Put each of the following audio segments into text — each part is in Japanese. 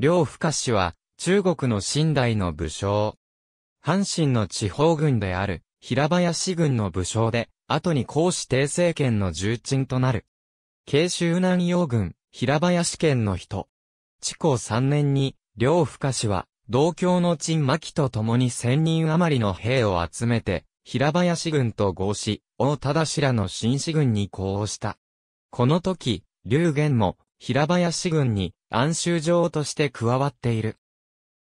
両深氏は、中国の新代の武将。阪神の地方軍である、平林軍の武将で、後に孔子帝政権の重鎮となる。慶州南洋軍、平林県の人。地高3年に、両深氏は、同郷の陳牧と共に千人余りの兵を集めて、平林軍と合し、大忠氏らの新市軍に呼応した。この時、龍玄も、平林軍に、安州城として加わっている。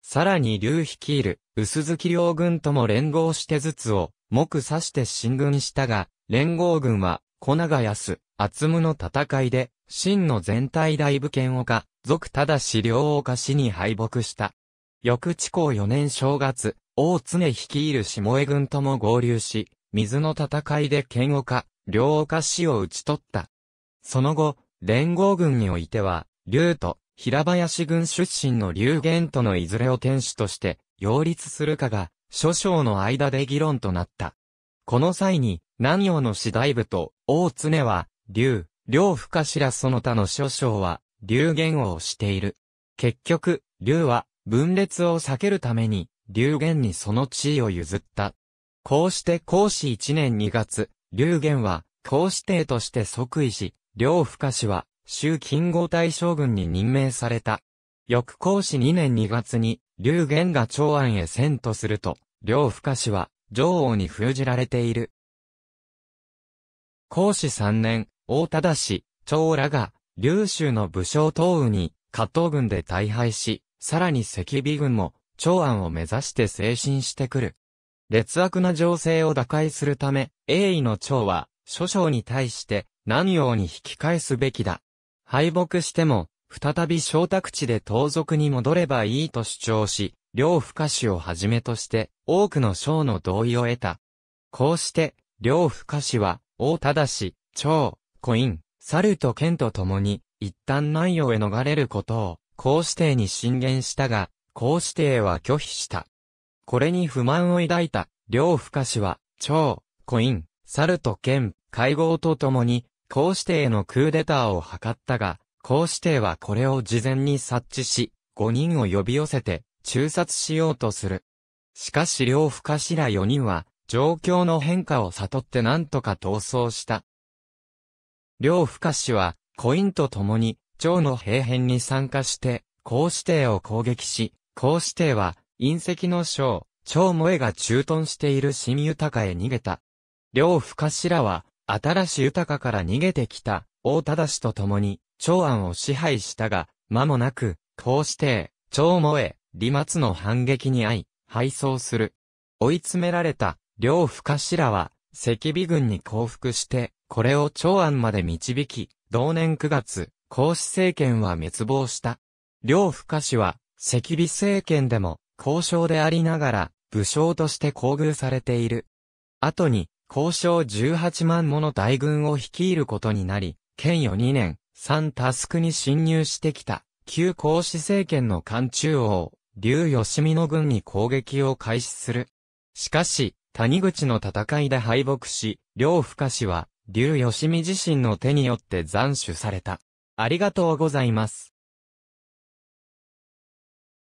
さらに劉率いる、薄月両軍とも連合してずつを、目指して進軍したが、連合軍は、小長安、厚夢の戦いで、真の全体大部剣岡、か、属ただし両岡氏に敗北した。翌地高4年正月、大常率いる下江軍とも合流し、水の戦いで剣岡、両岡氏を討ち取った。その後、連合軍においては、竜と平林軍出身の流言とのいずれを天使として、擁立するかが、諸将の間で議論となった。この際に、南陽の次大部と、大常は、流、両不しらその他の諸将は、流言を推している。結局、流は、分裂を避けるために、流言にその地位を譲った。こうして孔子1年2月、流言は、孔子帝として即位し、両不可氏は、州近郷大将軍に任命された。翌孔子2年2月に、劉玄が長安へ遷都すると、両深氏は、女王に封じられている。孔子3年、大忠氏、長らが、劉州の武将東雨に、加藤軍で大敗し、さらに赤備軍も、長安を目指して精神してくる。劣悪な情勢を打開するため、栄意の長は、諸将に対して、何ように引き返すべきだ、敗北しても、再び小宅地で盗賊に戻ればいいと主張し、両不可氏をはじめとして、多くの将の同意を得た。こうして、両不可氏は、王忠氏、長、コイン、猿と剣と共に、一旦内容へ逃れることを、孔子帝に進言したが、孔子帝は拒否した。これに不満を抱いた、両不可氏は、長、コイン、猿と剣、会合と共に、孔子帝のクーデターを図ったが、孔子帝はこれを事前に察知し、5人を呼び寄せて、中殺しようとする。しかし両深ら4人は、状況の変化を悟って何とか逃走した。両深氏は、コインと共に、蝶の兵変に参加して、孔子帝を攻撃し、孔子帝は、隕石の将、蝶萌が駐屯している新豊へ逃げた。両深しらは、新し豊かから逃げてきた、大忠氏と共に、長安を支配したが、間もなく、こうして、長萌え、李松の反撃に遭い、敗走する。追い詰められた、両深らは、赤尾軍に降伏して、これを長安まで導き、同年9月、孔子政権は滅亡した。両深氏は、赤尾政権でも、交渉でありながら、武将として厚遇されている。後に、交渉18万もの大軍を率いることになり、県与2年、3タスクに侵入してきた、旧孔子政権の漢中央、劉吉美の軍に攻撃を開始する。しかし、谷口の戦いで敗北し、両深氏は、劉吉美自身の手によって斬首された。ありがとうございます。